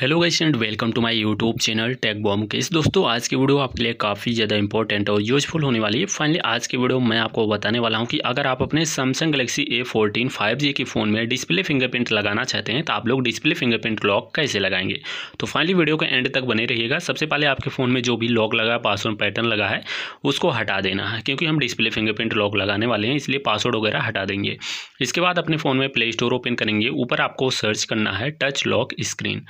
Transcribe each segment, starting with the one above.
hello guys and welcome to my YouTube channel tech bomb case दोस्तों आज की video आपके लिए काफ़ी ज़्यादा इंपॉर्टेंट और यूजफुल होने वाली है फाइनली आज की वीडियो मैं आपको बताने वाला हूं कि अगर आप अपने Samsung Galaxy A fourteen five G के फ़ोन में डिस्प्ले फिंगरप्रिंट लगाना चाहते हैं तो आप लोग डिस्प्ले फिंगरप्रिंट लॉक कैसे लगाएंगे तो फाइनली वीडियो के एंड तक बने रहिएगा सबसे पहले आपके फ़ोन में जो भी लॉक लगा पासवर्ड पैटर्न लगा है उसको हटा देना है क्योंकि हम डिस्प्ले फिंगरप्रिंट लॉक लगाने वाले हैं इसलिए पासवर्ड वगैरह हटा देंगे इसके बाद अपने फ़ोन में प्ले स्टोर ओपन करेंगे ऊपर आपको सर्च करना है touch lock screen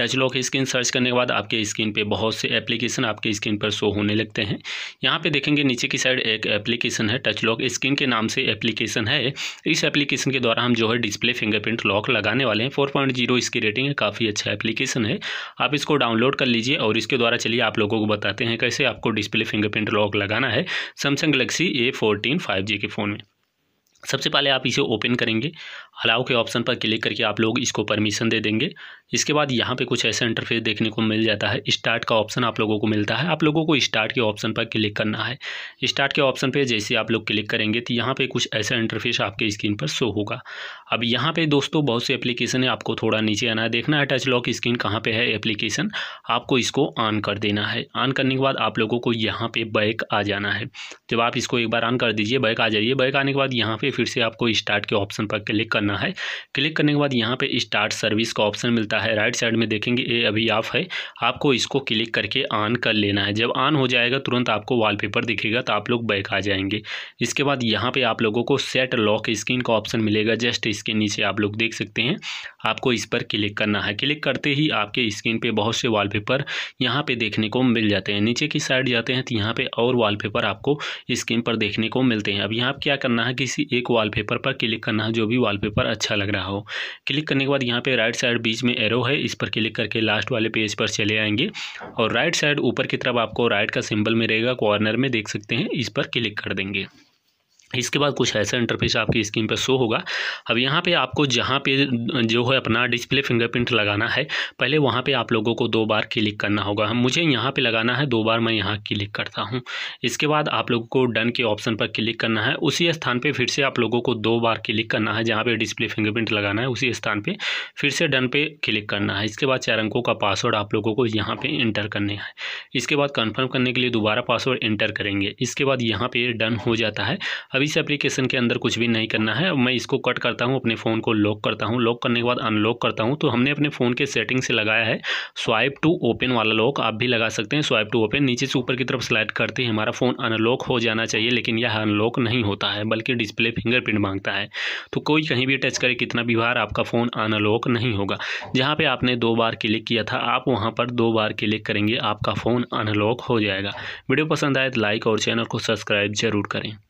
touch lock screen search करने के बाद आपके स्क्रीन पे बहुत से एप्लीकेशन आपके स्क्रीन पर शो होने लगते हैं यहाँ पे देखेंगे नीचे की साइड एक एप्लीकेशन है टच लॉक स्क्रीन के नाम से एप्लीकेशन है इस एप्लीकेशन के द्वारा हम जो है डिस्प्ले फिंगरप्रिंट लॉक लगाने वाले हैं फोर इसकी रेटिंग है काफ़ी अच्छा एप्लीकेशन है आप इसको डाउनलोड कर लीजिए और इसके द्वारा चलिए आप लोगों को बताते हैं कैसे आपको डिस्प्ले फिंगरप्रिंट लॉक लगाना है सैमसंग गलेक्सी ए फोर्टीन के फ़ोन में सबसे पहले आप इसे ओपन करेंगे अलाउ के ऑप्शन पर क्लिक करके आप लोग इसको परमिशन दे देंगे इसके बाद यहाँ पे कुछ ऐसा इंटरफेस देखने को मिल जाता है स्टार्ट का ऑप्शन आप लोगों को मिलता है आप लोगों को स्टार्ट के ऑप्शन पर क्लिक करना है स्टार्ट के ऑप्शन पे जैसे आप लोग क्लिक करेंगे तो यहाँ पे कुछ ऐसा इंटरफेस आपके स्क्रीन पर शो होगा अब यहाँ पे दोस्तों बहुत से एप्लीकेशन है आपको थोड़ा नीचे आना है देखना है टच लॉक स्क्रीन कहाँ पर है एप्लीकेशन आपको इसको ऑन कर देना है ऑन करने के बाद आप लोगों को यहाँ पर बैक आ जाना है जब आप इसको एक बार ऑन कर दीजिए बैक आ जाइए बैक आने के बाद यहाँ पर लिए फिर से आपको स्टार्ट के ऑप्शन पर क्लिक करना है क्लिक करने के बाद यहाँ पे स्टार्ट सर्विस का ऑप्शन मिलता है राइट साइड में देखेंगे ये अभी ऑफ आप है आपको इसको क्लिक करके ऑन कर लेना है जब ऑन हो जाएगा तुरंत आपको वॉलपेपर दिखेगा तो आप लोग बैक आ जाएंगे इसके बाद यहाँ पर आप लोगों को सेट लॉक स्क्रीन का ऑप्शन मिलेगा जस्ट इसके नीचे आप लोग देख सकते हैं आपको इस पर क्लिक करना है क्लिक करते ही आपके स्क्रीन पर बहुत से वॉलपेपर यहाँ पे देखने को मिल जाते हैं नीचे की साइड जाते हैं तो यहाँ पर और वाल आपको स्क्रीन पर देखने को मिलते हैं अब यहाँ क्या करना है किसी एक वॉलपेपर पर क्लिक करना है जो भी वॉलपेपर अच्छा लग रहा हो क्लिक करने के बाद यहाँ पे राइट साइड बीच में एरो है इस पर क्लिक करके लास्ट वाले पेज पर चले आएंगे और राइट साइड ऊपर की तरफ आपको राइट का सिंबल मिलेगा कॉर्नर में देख सकते हैं इस पर क्लिक कर देंगे इसके बाद कुछ ऐसा इंटरफेस आपकी स्क्रीन पर शो होगा अब यहाँ पे आपको जहाँ पे जो है अपना डिस्प्ले फिंगरप्रिंट लगाना है पहले वहाँ पे आप लोगों को दो बार क्लिक करना होगा मुझे यहाँ पे लगाना है दो बार मैं यहाँ क्लिक करता हूँ इसके बाद आप लोगों को डन के ऑप्शन पर क्लिक करना है उसी स्थान पर फिर से आप लोगों को दो बार क्लिक करना है जहाँ पर डिस्प्ले फिंगरप्रिंट लगाना है उसी स्थान पर फिर से डन पे क्लिक करना है इसके बाद चार अंकों का पासवर्ड आप लोगों को यहाँ पर इंटर करना है इसके बाद कन्फर्म करने के लिए दोबारा पासवर्ड इंटर करेंगे इसके बाद यहाँ पर डन हो जाता है अब इस एप्लीकेशन के अंदर कुछ भी नहीं करना है मैं इसको कट करता हूँ अपने फ़ोन को लॉक करता हूँ लॉक करने के बाद अनलॉक करता हूँ तो हमने अपने फ़ोन के सेटिंग से लगाया है स्वाइप टू ओपन वाला लॉक आप भी लगा सकते हैं स्वाइप टू ओपन नीचे से ऊपर की तरफ स्लाइड करते ही हमारा फ़ोन अनलॉक हो जाना चाहिए लेकिन यह अनलॉक नहीं होता है बल्कि डिस्प्ले फिंगरप्रिंट मांगता है तो कोई कहीं भी टच करे कितना भी बार आपका फ़ोन अनलॉक नहीं होगा जहाँ पर आपने दो बार क्लिक किया था आप वहाँ पर दो बार क्लिक करेंगे आपका फ़ोन अनलॉक हो जाएगा वीडियो पसंद आए तो लाइक और चैनल को सब्सक्राइब जरूर करें